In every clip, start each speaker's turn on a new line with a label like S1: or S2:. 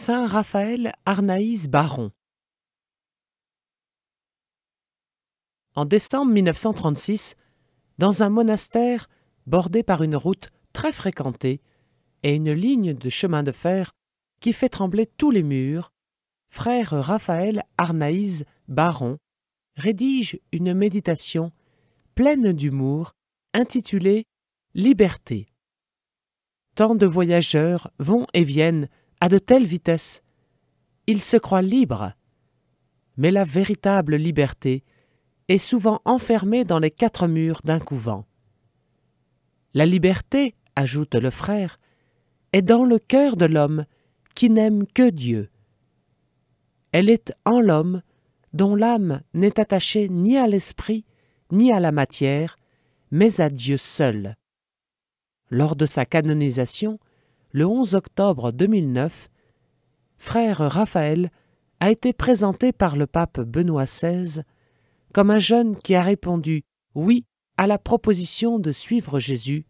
S1: Saint Raphaël Arnaïs Baron. En décembre 1936, dans un monastère bordé par une route très fréquentée et une ligne de chemin de fer qui fait trembler tous les murs, frère Raphaël Arnaïs Baron rédige une méditation pleine d'humour intitulée Liberté. Tant de voyageurs vont et viennent à de telles vitesses. il se croit libre, Mais la véritable liberté est souvent enfermée dans les quatre murs d'un couvent. La liberté, ajoute le frère, est dans le cœur de l'homme qui n'aime que Dieu. Elle est en l'homme dont l'âme n'est attachée ni à l'esprit ni à la matière, mais à Dieu seul. Lors de sa canonisation, le 11 octobre 2009, frère Raphaël a été présenté par le pape Benoît XVI comme un jeune qui a répondu oui à la proposition de suivre Jésus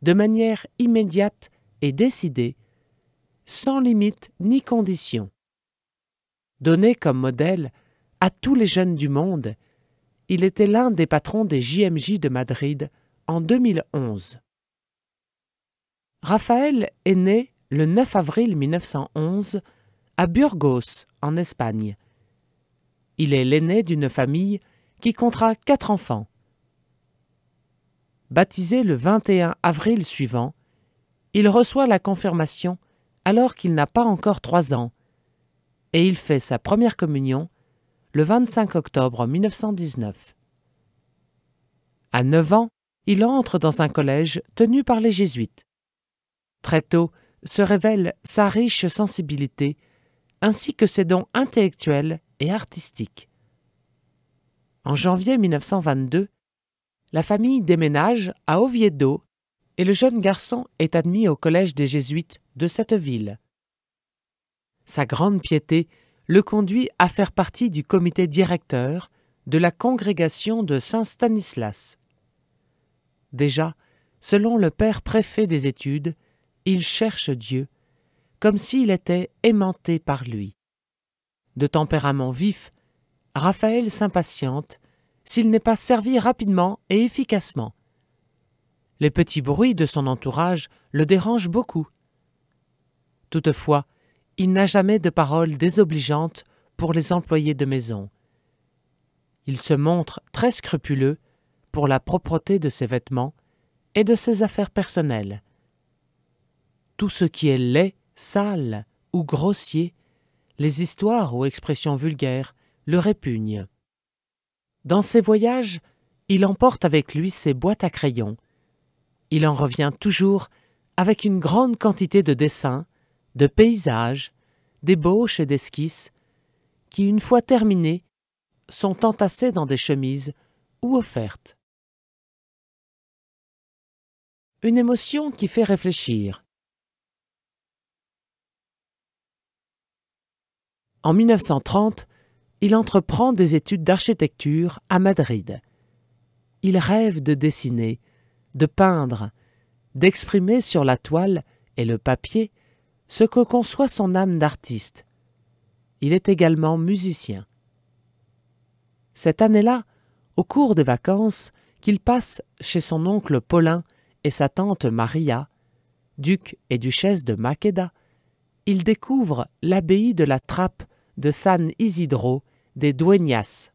S1: de manière immédiate et décidée, sans limite ni condition. Donné comme modèle à tous les jeunes du monde, il était l'un des patrons des JMJ de Madrid en 2011. Raphaël est né le 9 avril 1911 à Burgos, en Espagne. Il est l'aîné d'une famille qui comptera quatre enfants. Baptisé le 21 avril suivant, il reçoit la confirmation alors qu'il n'a pas encore trois ans, et il fait sa première communion le 25 octobre 1919. À neuf ans, il entre dans un collège tenu par les jésuites. Très tôt se révèle sa riche sensibilité, ainsi que ses dons intellectuels et artistiques. En janvier 1922, la famille déménage à Oviedo et le jeune garçon est admis au collège des Jésuites de cette ville. Sa grande piété le conduit à faire partie du comité directeur de la congrégation de Saint Stanislas. Déjà, selon le père préfet des études, il cherche Dieu, comme s'il était aimanté par lui. De tempérament vif, Raphaël s'impatiente s'il n'est pas servi rapidement et efficacement. Les petits bruits de son entourage le dérangent beaucoup. Toutefois, il n'a jamais de paroles désobligeantes pour les employés de maison. Il se montre très scrupuleux pour la propreté de ses vêtements et de ses affaires personnelles tout ce qui est laid, sale ou grossier, les histoires ou expressions vulgaires le répugnent. Dans ses voyages, il emporte avec lui ses boîtes à crayons. Il en revient toujours avec une grande quantité de dessins, de paysages, d'ébauches et d'esquisses, qui, une fois terminées, sont entassés dans des chemises ou offertes. Une émotion qui fait réfléchir, En 1930, il entreprend des études d'architecture à Madrid. Il rêve de dessiner, de peindre, d'exprimer sur la toile et le papier ce que conçoit son âme d'artiste. Il est également musicien. Cette année-là, au cours des vacances qu'il passe chez son oncle Paulin et sa tante Maria, duc et duchesse de Maqueda, il découvre l'abbaye de la Trappe de San Isidro des Dueñas.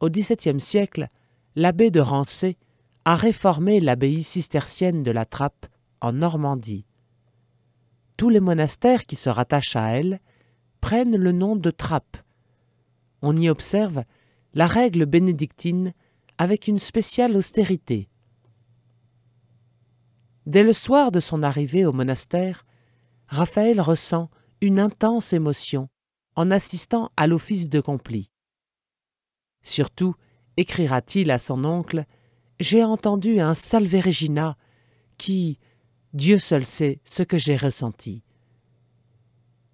S1: Au XVIIe siècle, l'abbé de Rancé a réformé l'abbaye cistercienne de la Trappe en Normandie. Tous les monastères qui se rattachent à elle prennent le nom de Trappe. On y observe la règle bénédictine avec une spéciale austérité. Dès le soir de son arrivée au monastère, Raphaël ressent une intense émotion en assistant à l'office de compli. Surtout, écrira-t-il à son oncle, j'ai entendu un Salve Regina qui, Dieu seul sait ce que j'ai ressenti.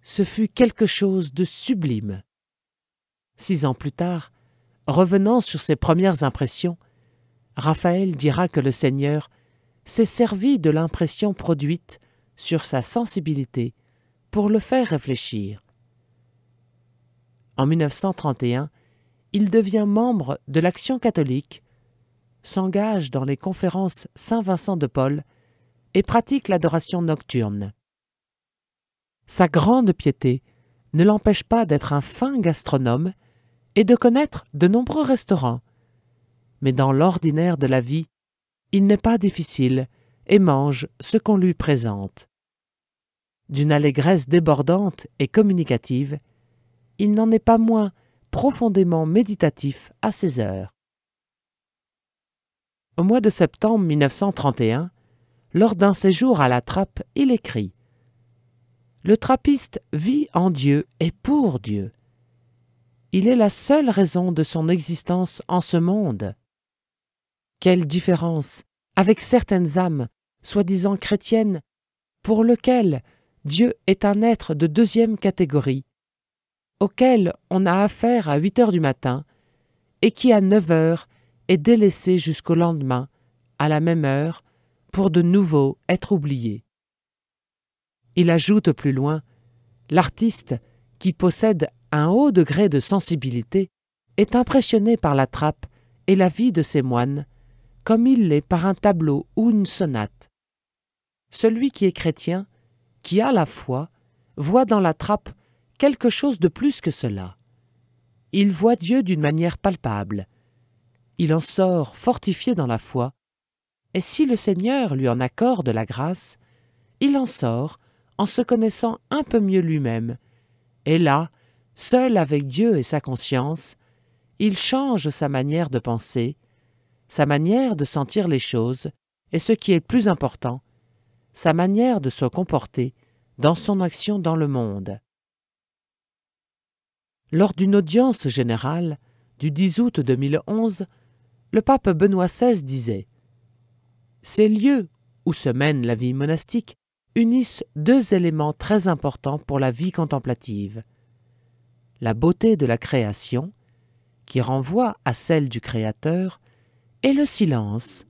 S1: Ce fut quelque chose de sublime. Six ans plus tard, revenant sur ses premières impressions, Raphaël dira que le Seigneur s'est servi de l'impression produite sur sa sensibilité pour le faire réfléchir, en 1931, il devient membre de l'Action catholique, s'engage dans les conférences Saint-Vincent de Paul et pratique l'adoration nocturne. Sa grande piété ne l'empêche pas d'être un fin gastronome et de connaître de nombreux restaurants. Mais dans l'ordinaire de la vie, il n'est pas difficile et mange ce qu'on lui présente. D'une allégresse débordante et communicative, il n'en est pas moins profondément méditatif à ses heures. Au mois de septembre 1931, lors d'un séjour à la trappe, il écrit Le trappiste vit en Dieu et pour Dieu. Il est la seule raison de son existence en ce monde. Quelle différence avec certaines âmes, soi-disant chrétiennes, pour lesquelles Dieu est un être de deuxième catégorie, auquel on a affaire à 8 heures du matin et qui à 9 heures est délaissé jusqu'au lendemain, à la même heure, pour de nouveau être oublié. Il ajoute plus loin L'artiste, qui possède un haut degré de sensibilité, est impressionné par la trappe et la vie de ses moines, comme il l'est par un tableau ou une sonate. Celui qui est chrétien, qui a la foi, voit dans la trappe quelque chose de plus que cela. Il voit Dieu d'une manière palpable. Il en sort fortifié dans la foi, et si le Seigneur lui en accorde la grâce, il en sort en se connaissant un peu mieux lui-même. Et là, seul avec Dieu et sa conscience, il change sa manière de penser, sa manière de sentir les choses, et ce qui est plus important, sa manière de se comporter dans son action dans le monde. Lors d'une audience générale du 10 août 2011, le pape Benoît XVI disait Ces lieux où se mène la vie monastique unissent deux éléments très importants pour la vie contemplative la beauté de la création, qui renvoie à celle du Créateur, et le silence,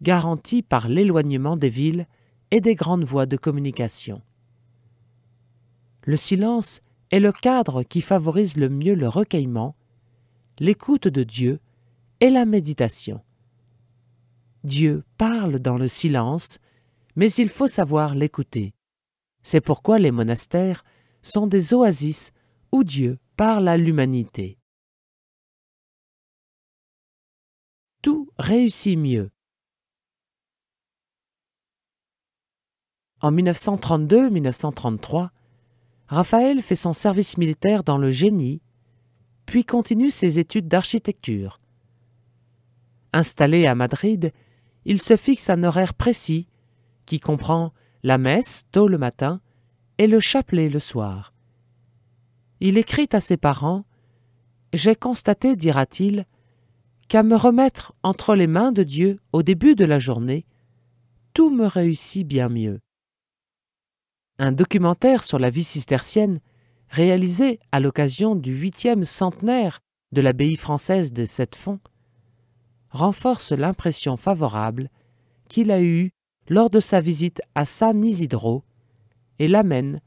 S1: garanti par l'éloignement des villes et des grandes voies de communication. Le silence est le cadre qui favorise le mieux le recueillement, l'écoute de Dieu et la méditation. Dieu parle dans le silence, mais il faut savoir l'écouter. C'est pourquoi les monastères sont des oasis où Dieu parle à l'humanité. Tout réussit mieux. En 1932-1933, Raphaël fait son service militaire dans le génie, puis continue ses études d'architecture. Installé à Madrid, il se fixe un horaire précis qui comprend la messe tôt le matin et le chapelet le soir. Il écrit à ses parents J'ai constaté, dira-t-il, qu'à me remettre entre les mains de Dieu au début de la journée, tout me réussit bien mieux un documentaire sur la vie cistercienne réalisé à l'occasion du huitième centenaire de l'abbaye française de fonds renforce l'impression favorable qu'il a eue lors de sa visite à San Isidro et l'amène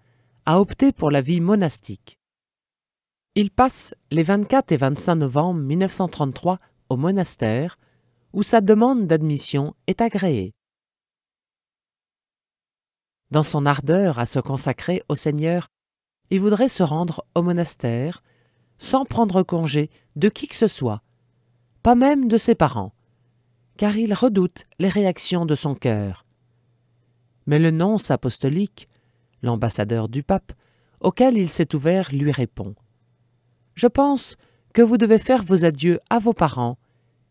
S1: à opter pour la vie monastique. Il passe les 24 et 25 novembre 1933 au monastère, où sa demande d'admission est agréée. Dans son ardeur à se consacrer au Seigneur, il voudrait se rendre au monastère, sans prendre congé de qui que ce soit, pas même de ses parents, car il redoute les réactions de son cœur. Mais le nonce apostolique, l'ambassadeur du pape, auquel il s'est ouvert, lui répond Je pense que vous devez faire vos adieux à vos parents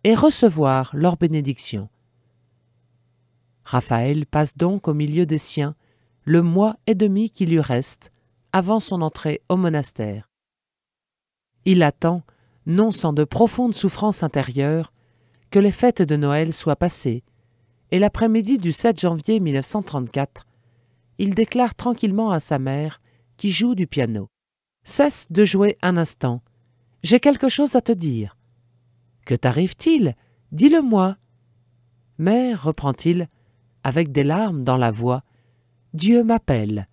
S1: et recevoir leur bénédiction. Raphaël passe donc au milieu des siens, le mois et demi qui lui reste avant son entrée au monastère. Il attend, non sans de profondes souffrances intérieures, que les fêtes de Noël soient passées, et l'après-midi du 7 janvier 1934, il déclare tranquillement à sa mère, qui joue du piano. Cesse de jouer un instant. J'ai quelque chose à te dire. Que t'arrive-t-il Dis-le-moi. Mère, reprend-il, avec des larmes dans la voix, Dieu m'appelle.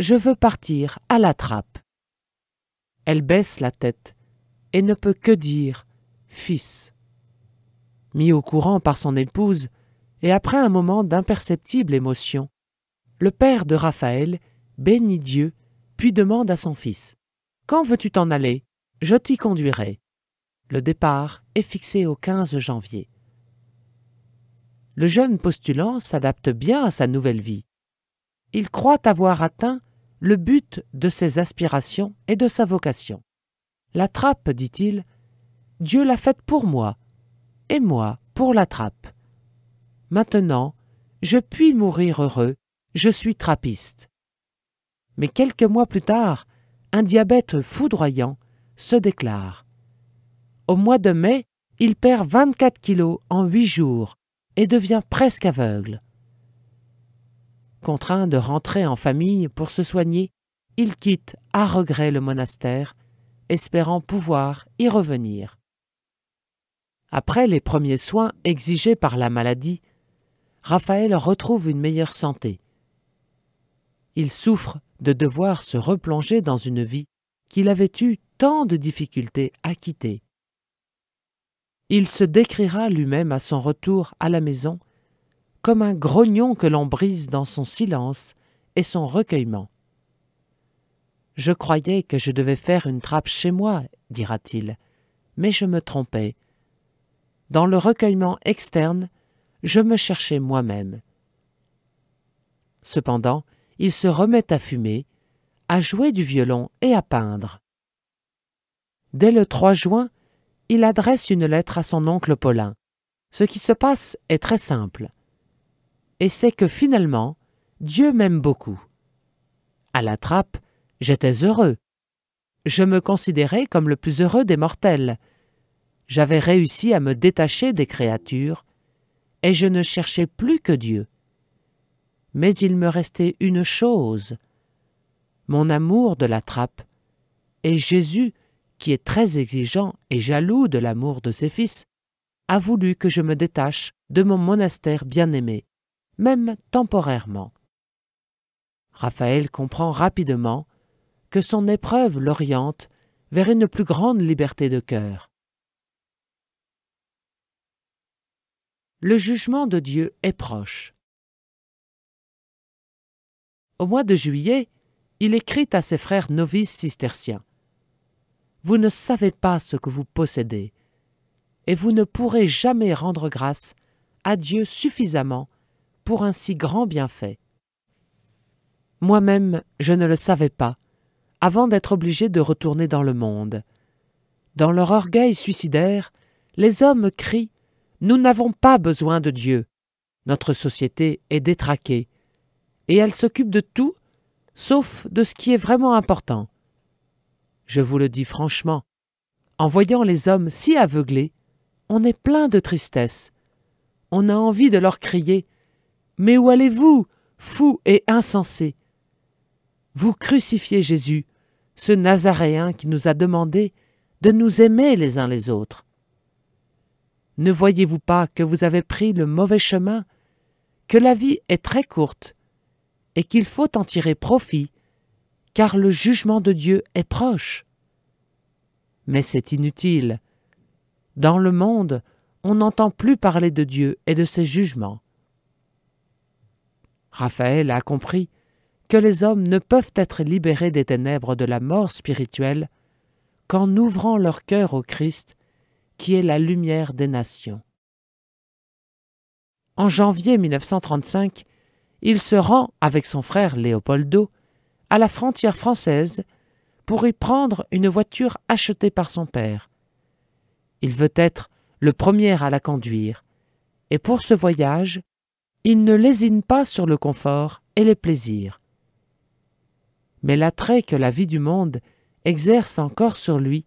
S1: Je veux partir à la trappe. Elle baisse la tête et ne peut que dire Fils. Mis au courant par son épouse, et après un moment d'imperceptible émotion, le père de Raphaël bénit Dieu, puis demande à son fils Quand veux-tu t'en aller Je t'y conduirai. Le départ est fixé au 15 janvier. Le jeune postulant s'adapte bien à sa nouvelle vie il croit avoir atteint le but de ses aspirations et de sa vocation. La trappe, dit-il, Dieu l'a faite pour moi, et moi pour la trappe. Maintenant, je puis mourir heureux, je suis trappiste. Mais quelques mois plus tard, un diabète foudroyant se déclare. Au mois de mai, il perd 24 kilos en huit jours et devient presque aveugle. Contraint de rentrer en famille pour se soigner, il quitte à regret le monastère, espérant pouvoir y revenir. Après les premiers soins exigés par la maladie, Raphaël retrouve une meilleure santé. Il souffre de devoir se replonger dans une vie qu'il avait eu tant de difficultés à quitter. Il se décrira lui-même à son retour à la maison comme un grognon que l'on brise dans son silence et son recueillement. Je croyais que je devais faire une trappe chez moi, dira-t-il, mais je me trompais. Dans le recueillement externe, je me cherchais moi-même. Cependant, il se remet à fumer, à jouer du violon et à peindre. Dès le 3 juin, il adresse une lettre à son oncle Paulin. Ce qui se passe est très simple et c'est que finalement, Dieu m'aime beaucoup. À la trappe, j'étais heureux. Je me considérais comme le plus heureux des mortels. J'avais réussi à me détacher des créatures, et je ne cherchais plus que Dieu. Mais il me restait une chose, mon amour de la trappe, et Jésus, qui est très exigeant et jaloux de l'amour de ses fils, a voulu que je me détache de mon monastère bien-aimé même temporairement. Raphaël comprend rapidement que son épreuve l'oriente vers une plus grande liberté de cœur. Le jugement de Dieu est proche. Au mois de juillet, il écrit à ses frères novices cisterciens. Vous ne savez pas ce que vous possédez, et vous ne pourrez jamais rendre grâce à Dieu suffisamment pour un si grand bienfait. Moi-même, je ne le savais pas, avant d'être obligé de retourner dans le monde. Dans leur orgueil suicidaire, les hommes crient Nous n'avons pas besoin de Dieu. Notre société est détraquée, et elle s'occupe de tout, sauf de ce qui est vraiment important. Je vous le dis franchement, en voyant les hommes si aveuglés, on est plein de tristesse. On a envie de leur crier mais où allez-vous, fous et insensés Vous crucifiez Jésus, ce Nazaréen qui nous a demandé de nous aimer les uns les autres. Ne voyez-vous pas que vous avez pris le mauvais chemin, que la vie est très courte et qu'il faut en tirer profit, car le jugement de Dieu est proche Mais c'est inutile. Dans le monde, on n'entend plus parler de Dieu et de ses jugements. Raphaël a compris que les hommes ne peuvent être libérés des ténèbres de la mort spirituelle qu'en ouvrant leur cœur au Christ, qui est la lumière des nations. En janvier 1935, il se rend avec son frère Léopoldo à la frontière française pour y prendre une voiture achetée par son père. Il veut être le premier à la conduire, et pour ce voyage, il ne lésine pas sur le confort et les plaisirs. Mais l'attrait que la vie du monde exerce encore sur lui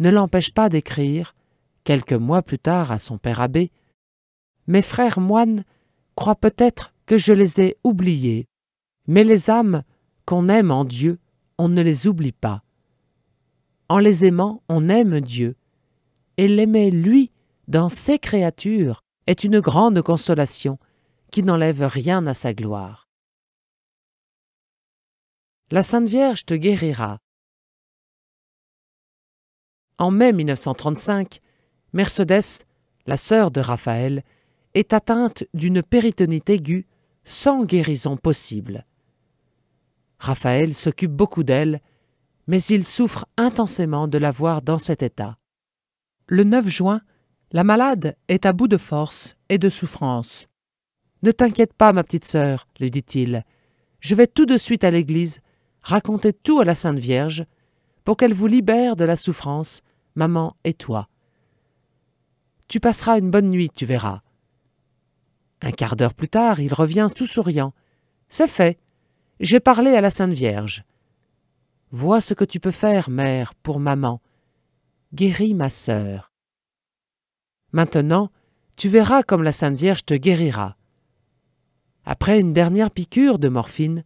S1: ne l'empêche pas d'écrire, quelques mois plus tard à son père abbé, Mes frères moines croient peut-être que je les ai oubliés, mais les âmes qu'on aime en Dieu, on ne les oublie pas. En les aimant, on aime Dieu, et l'aimer lui dans ses créatures est une grande consolation qui n'enlève rien à sa gloire. La Sainte Vierge te guérira. En mai 1935, Mercedes, la sœur de Raphaël, est atteinte d'une péritonite aiguë sans guérison possible. Raphaël s'occupe beaucoup d'elle, mais il souffre intensément de la voir dans cet état. Le 9 juin, la malade est à bout de force et de souffrance. Ne t'inquiète pas, ma petite sœur, lui dit-il. Je vais tout de suite à l'église, raconter tout à la Sainte Vierge, pour qu'elle vous libère de la souffrance, maman et toi. Tu passeras une bonne nuit, tu verras. Un quart d'heure plus tard, il revient tout souriant. C'est fait. J'ai parlé à la Sainte Vierge. Vois ce que tu peux faire, mère, pour maman. Guéris ma sœur. Maintenant, tu verras comme la Sainte Vierge te guérira. Après une dernière piqûre de morphine,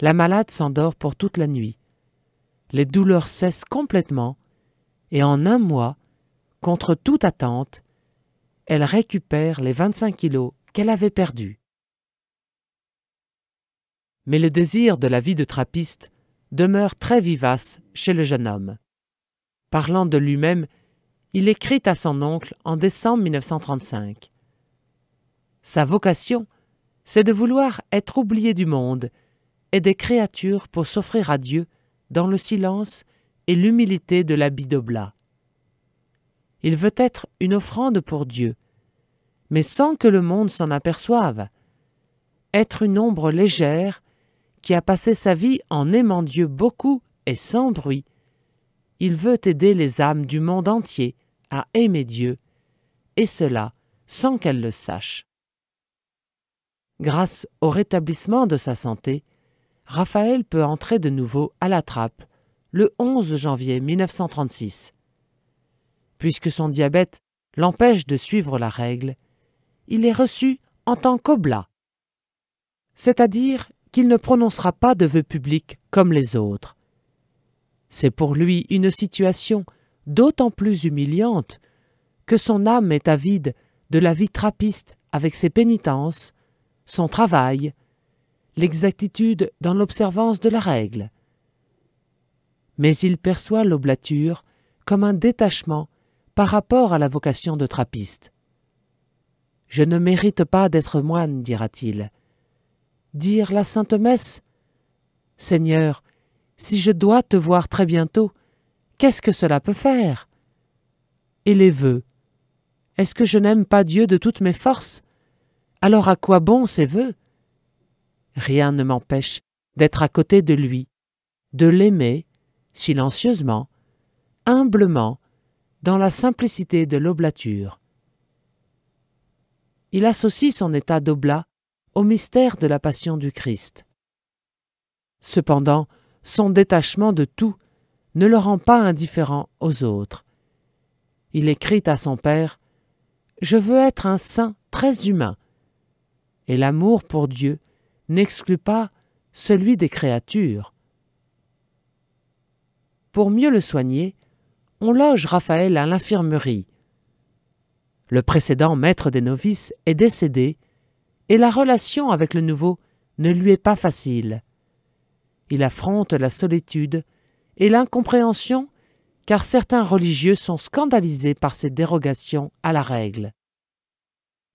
S1: la malade s'endort pour toute la nuit. Les douleurs cessent complètement et en un mois, contre toute attente, elle récupère les 25 kilos qu'elle avait perdus. Mais le désir de la vie de trappiste demeure très vivace chez le jeune homme. Parlant de lui-même, il écrit à son oncle en décembre 1935. Sa vocation c'est de vouloir être oublié du monde et des créatures pour s'offrir à Dieu dans le silence et l'humilité de l'habit d'oblat. Il veut être une offrande pour Dieu, mais sans que le monde s'en aperçoive, être une ombre légère qui a passé sa vie en aimant Dieu beaucoup et sans bruit. Il veut aider les âmes du monde entier à aimer Dieu, et cela sans qu'elles le sachent grâce au rétablissement de sa santé, Raphaël peut entrer de nouveau à la trappe le 11 janvier 1936. Puisque son diabète l'empêche de suivre la règle, il est reçu en tant qu'oblat, c'est-à-dire qu'il ne prononcera pas de vœux publics comme les autres. C'est pour lui une situation d'autant plus humiliante que son âme est avide de la vie trappiste avec ses pénitences son travail, l'exactitude dans l'observance de la règle. Mais il perçoit l'oblature comme un détachement par rapport à la vocation de trappiste. Je ne mérite pas d'être moine, dira-t-il. Dire la sainte messe Seigneur, si je dois te voir très bientôt, qu'est-ce que cela peut faire Et les vœux Est-ce que je n'aime pas Dieu de toutes mes forces alors à quoi bon ses vœux Rien ne m'empêche d'être à côté de lui, de l'aimer, silencieusement, humblement, dans la simplicité de l'oblature. Il associe son état d'oblat au mystère de la passion du Christ. Cependant, son détachement de tout ne le rend pas indifférent aux autres. Il écrit à son Père Je veux être un saint très humain, et l'amour pour Dieu n'exclut pas celui des créatures. Pour mieux le soigner, on loge Raphaël à l'infirmerie. Le précédent maître des novices est décédé et la relation avec le nouveau ne lui est pas facile. Il affronte la solitude et l'incompréhension car certains religieux sont scandalisés par ces dérogations à la règle.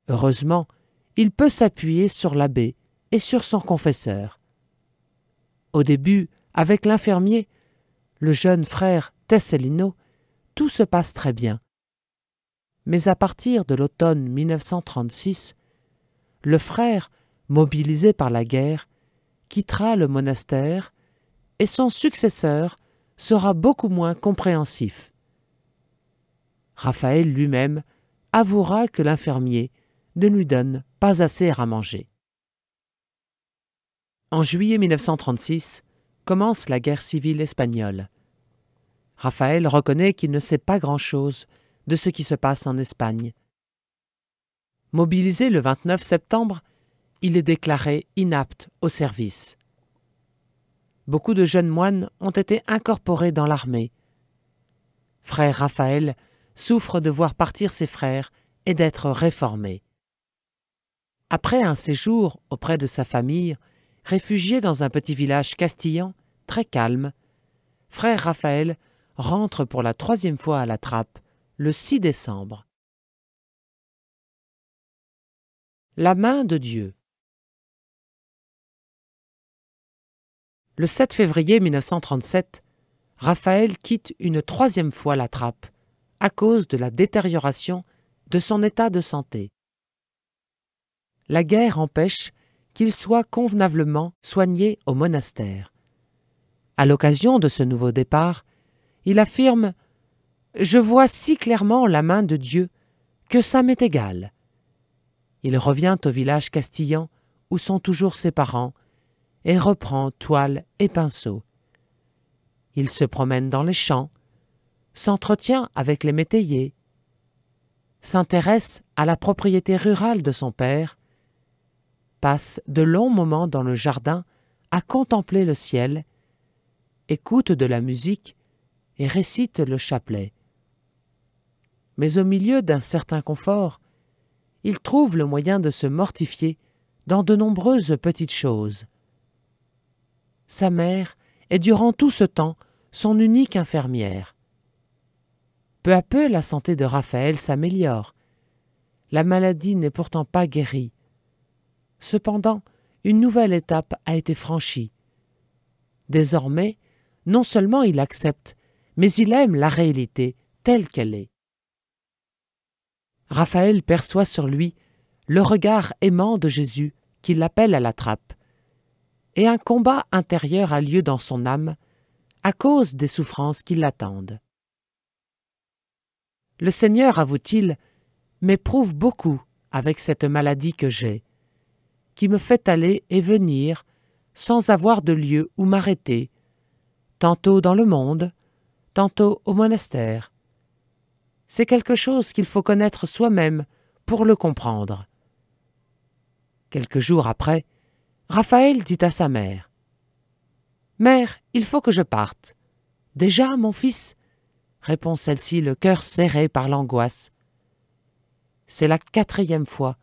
S1: Heureusement, il peut s'appuyer sur l'abbé et sur son confesseur. Au début, avec l'infirmier, le jeune frère Tessellino, tout se passe très bien. Mais à partir de l'automne 1936, le frère, mobilisé par la guerre, quittera le monastère et son successeur sera beaucoup moins compréhensif. Raphaël lui-même avouera que l'infirmier ne lui donne pas assez à manger. En juillet 1936 commence la guerre civile espagnole. Raphaël reconnaît qu'il ne sait pas grand-chose de ce qui se passe en Espagne. Mobilisé le 29 septembre, il est déclaré inapte au service. Beaucoup de jeunes moines ont été incorporés dans l'armée. Frère Raphaël souffre de voir partir ses frères et d'être réformé. Après un séjour auprès de sa famille, réfugié dans un petit village castillan, très calme, frère Raphaël rentre pour la troisième fois à la trappe le 6 décembre. La main de Dieu Le 7 février 1937, Raphaël quitte une troisième fois la trappe à cause de la détérioration de son état de santé la guerre empêche qu'il soit convenablement soigné au monastère. À l'occasion de ce nouveau départ, il affirme Je vois si clairement la main de Dieu que ça m'est égal. Il revient au village castillan où sont toujours ses parents et reprend toile et pinceau. Il se promène dans les champs, s'entretient avec les métayers, s'intéresse à la propriété rurale de son père passe de longs moments dans le jardin à contempler le ciel, écoute de la musique et récite le chapelet. Mais au milieu d'un certain confort, il trouve le moyen de se mortifier dans de nombreuses petites choses. Sa mère est durant tout ce temps son unique infirmière. Peu à peu la santé de Raphaël s'améliore. La maladie n'est pourtant pas guérie, Cependant, une nouvelle étape a été franchie. Désormais, non seulement il accepte, mais il aime la réalité telle qu'elle est. Raphaël perçoit sur lui le regard aimant de Jésus qui l'appelle à la trappe, et un combat intérieur a lieu dans son âme à cause des souffrances qui l'attendent. Le Seigneur, avoue-t-il, m'éprouve beaucoup avec cette maladie que j'ai qui me fait aller et venir sans avoir de lieu où m'arrêter, tantôt dans le monde, tantôt au monastère. C'est quelque chose qu'il faut connaître soi-même pour le comprendre. Quelques jours après, Raphaël dit à sa mère Mère, il faut que je parte. Déjà, mon fils répond celle-ci, le cœur serré par l'angoisse. C'est la quatrième fois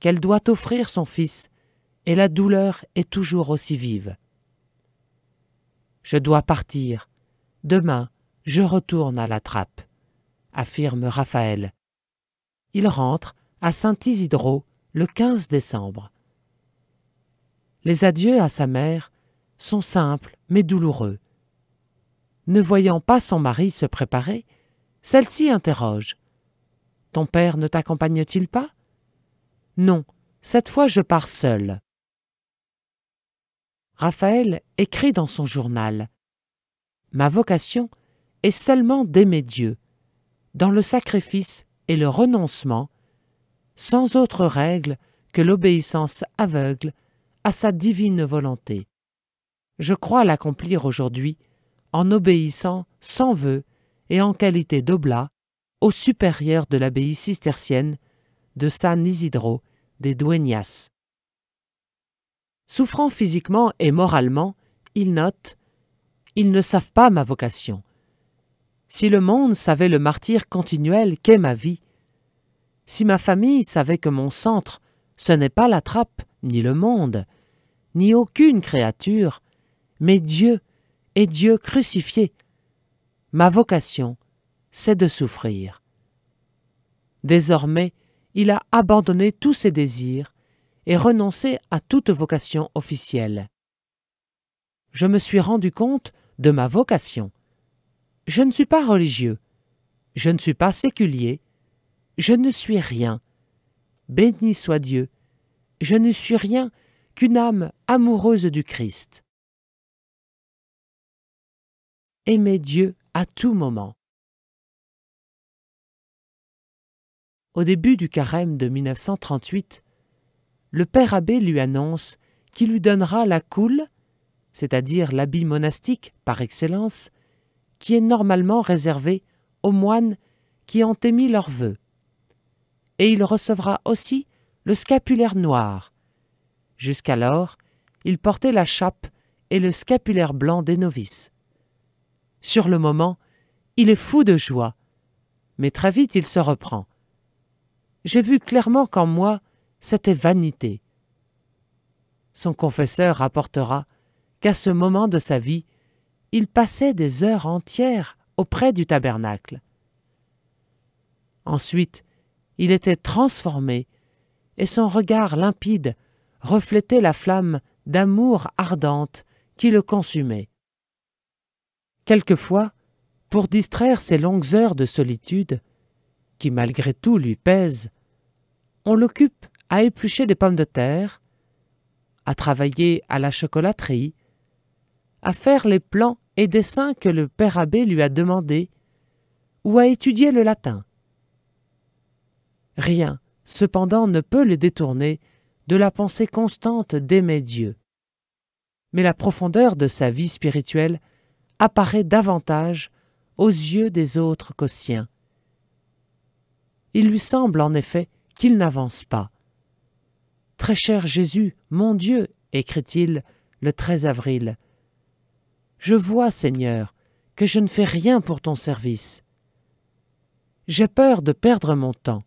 S1: qu'elle doit offrir son fils, et la douleur est toujours aussi vive. Je dois partir. Demain, je retourne à la trappe, affirme Raphaël. Il rentre à Saint-Isidro le 15 décembre. Les adieux à sa mère sont simples mais douloureux. Ne voyant pas son mari se préparer, celle-ci interroge. Ton père ne t'accompagne-t-il pas non, cette fois je pars seul. Raphaël écrit dans son journal Ma vocation est seulement d'aimer Dieu, dans le sacrifice et le renoncement, sans autre règle que l'obéissance aveugle à sa divine volonté. Je crois l'accomplir aujourd'hui en obéissant sans vœu et en qualité d'oblat au supérieur de l'abbaye cistercienne de San Isidro des Dueñas. Souffrant physiquement et moralement, il note Ils ne savent pas ma vocation. Si le monde savait le martyr continuel qu'est ma vie, si ma famille savait que mon centre, ce n'est pas la trappe, ni le monde, ni aucune créature, mais Dieu, et Dieu crucifié. Ma vocation, c'est de souffrir. Désormais, il a abandonné tous ses désirs et renoncé à toute vocation officielle. Je me suis rendu compte de ma vocation. Je ne suis pas religieux, je ne suis pas séculier, je ne suis rien. Béni soit Dieu, je ne suis rien qu'une âme amoureuse du Christ. Aimez Dieu à tout moment. au début du carême de 1938, le père abbé lui annonce qu'il lui donnera la coule, c'est-à-dire l'habit monastique par excellence, qui est normalement réservé aux moines qui ont émis leurs vœu, Et il recevra aussi le scapulaire noir. Jusqu'alors, il portait la chape et le scapulaire blanc des novices. Sur le moment, il est fou de joie, mais très vite il se reprend j'ai vu clairement qu'en moi, c'était vanité. Son confesseur rapportera qu'à ce moment de sa vie, il passait des heures entières auprès du tabernacle. Ensuite, il était transformé, et son regard limpide reflétait la flamme d'amour ardente qui le consumait. Quelquefois, pour distraire ses longues heures de solitude, qui malgré tout lui pèsent, on l'occupe à éplucher des pommes de terre, à travailler à la chocolaterie, à faire les plans et dessins que le père abbé lui a demandés, ou à étudier le latin. Rien, cependant, ne peut le détourner de la pensée constante d'aimer Dieu. Mais la profondeur de sa vie spirituelle apparaît davantage aux yeux des autres qu'aux siens. Il lui semble en effet qu'il n'avance pas. Très cher Jésus, mon Dieu, écrit-il le 13 avril. Je vois, Seigneur, que je ne fais rien pour ton service. J'ai peur de perdre mon temps.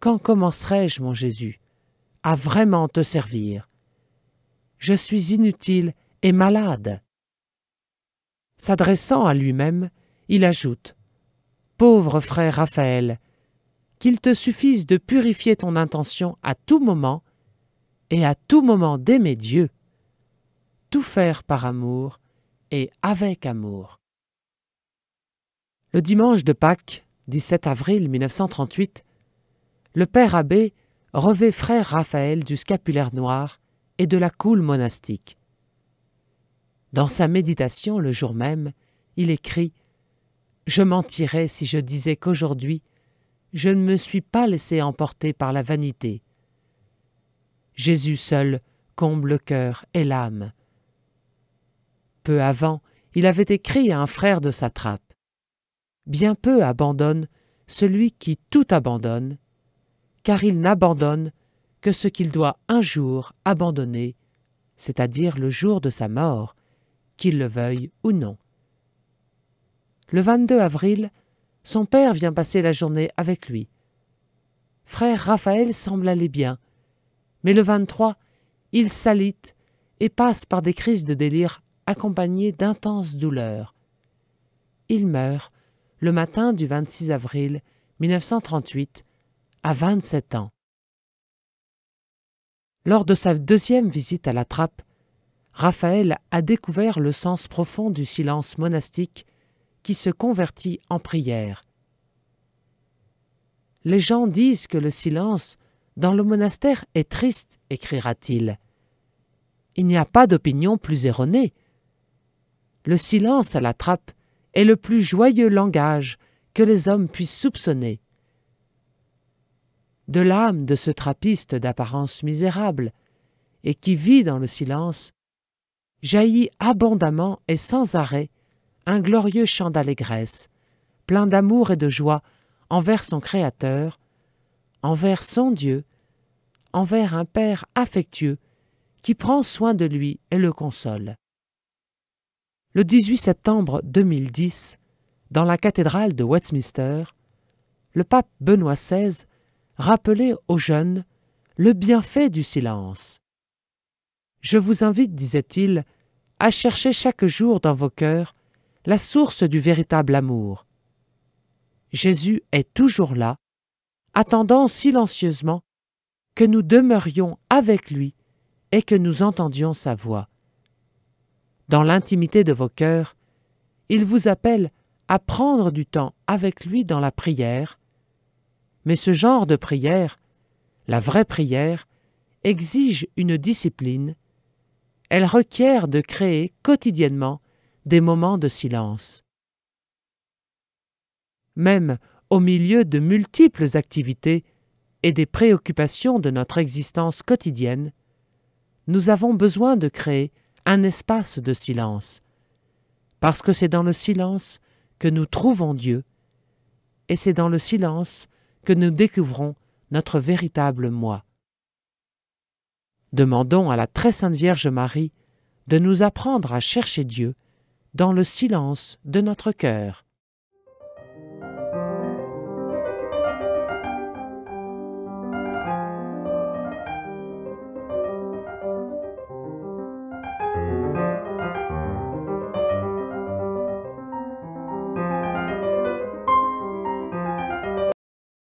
S1: Quand commencerai-je, mon Jésus, à vraiment te servir Je suis inutile et malade. S'adressant à lui-même, il ajoute Pauvre frère Raphaël, qu'il te suffise de purifier ton intention à tout moment et à tout moment d'aimer Dieu, tout faire par amour et avec amour. Le dimanche de Pâques, 17 avril 1938, le père abbé revêt frère Raphaël du scapulaire noir et de la coule monastique. Dans sa méditation le jour même, il écrit Je mentirais si je disais qu'aujourd'hui je ne me suis pas laissé emporter par la vanité. Jésus seul comble le cœur et l'âme. Peu avant, il avait écrit à un frère de sa trappe. Bien peu abandonne celui qui tout abandonne, car il n'abandonne que ce qu'il doit un jour abandonner, c'est-à-dire le jour de sa mort, qu'il le veuille ou non. Le 22 avril, son père vient passer la journée avec lui. Frère Raphaël semble aller bien, mais le 23, il s'alite et passe par des crises de délire accompagnées d'intenses douleurs. Il meurt le matin du 26 avril 1938 à 27 ans. Lors de sa deuxième visite à la trappe, Raphaël a découvert le sens profond du silence monastique qui se convertit en prière. Les gens disent que le silence dans le monastère est triste, écrira-t-il. Il, n'y a pas d'opinion plus erronée. Le silence à la trappe est le plus joyeux langage que les hommes puissent soupçonner. De l'âme de ce trappiste d'apparence misérable, et qui vit dans le silence, jaillit abondamment et sans arrêt un glorieux chant d'allégresse, plein d'amour et de joie envers son Créateur, envers son Dieu, envers un Père affectueux qui prend soin de lui et le console. Le 18 septembre 2010, dans la cathédrale de Westminster, le pape Benoît XVI rappelait aux jeunes le bienfait du silence. Je vous invite, disait-il, à chercher chaque jour dans vos cœurs la source du véritable amour. Jésus est toujours là, attendant silencieusement que nous demeurions avec lui et que nous entendions sa voix. Dans l'intimité de vos cœurs, il vous appelle à prendre du temps avec lui dans la prière, mais ce genre de prière, la vraie prière, exige une discipline, elle requiert de créer quotidiennement des moments de silence. Même au milieu de multiples activités et des préoccupations de notre existence quotidienne, nous avons besoin de créer un espace de silence, parce que c'est dans le silence que nous trouvons Dieu, et c'est dans le silence que nous découvrons notre véritable moi. Demandons à la très sainte Vierge Marie de nous apprendre à chercher Dieu dans le silence de notre cœur.